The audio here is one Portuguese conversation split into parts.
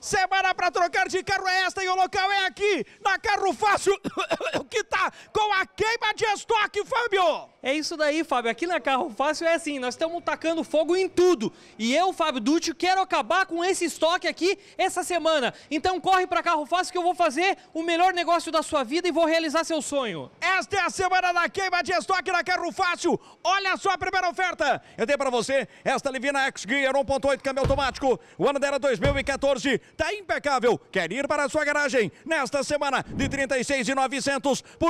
Semana para trocar de carro é esta e o local é aqui, na Carro Fácil. com a queima de estoque, Fábio! É isso daí, Fábio. Aqui na Carro Fácil é assim, nós estamos tacando fogo em tudo. E eu, Fábio Dutti, quero acabar com esse estoque aqui essa semana. Então corre para Carro Fácil que eu vou fazer o melhor negócio da sua vida e vou realizar seu sonho. Esta é a semana da queima de estoque na Carro Fácil. Olha só a primeira oferta. Eu dei para você esta Livina X-Gear 1.8 câmbio automático. O ano dela 2014. É tá impecável. Quer ir para a sua garagem nesta semana de 36.900 por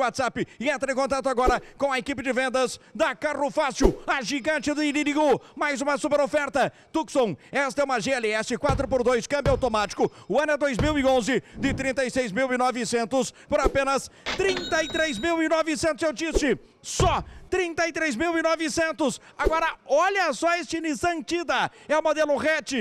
WhatsApp e entre em contato agora com a equipe de vendas da Carro Fácil, a gigante do Iririgu. Mais uma super oferta. Tucson, esta é uma GLS 4x2 câmbio automático. O ano é 2011 de 36.900 por apenas 33.900 eu disse só 33.900. Agora, olha só este Nissan Tida. É o modelo hatch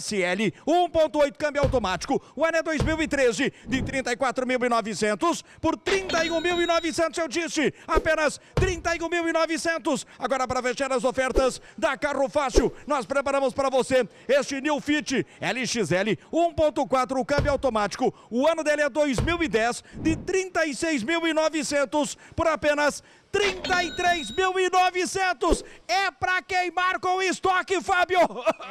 SL 1.8 câmbio automático. O ano é 2013 de 34.900 por 31.900, eu disse. Apenas 31.900. Agora, para fechar as ofertas da Carro Fácil, nós preparamos para você este New Fit LXL 1.4 câmbio automático. O ano dele é 2010 de 36.900 por apenas 33.900 é pra queimar com estoque, Fábio!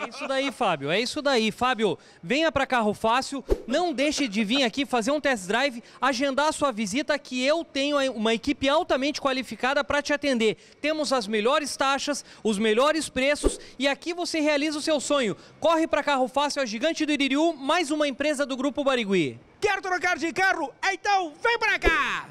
É isso daí, Fábio, é isso daí. Fábio, venha pra Carro Fácil, não deixe de vir aqui fazer um test drive, agendar a sua visita que eu tenho uma equipe altamente qualificada para te atender. Temos as melhores taxas, os melhores preços e aqui você realiza o seu sonho. Corre pra Carro Fácil, a gigante do Iriú, mais uma empresa do Grupo Barigui. Quer trocar de carro? Então vem pra cá!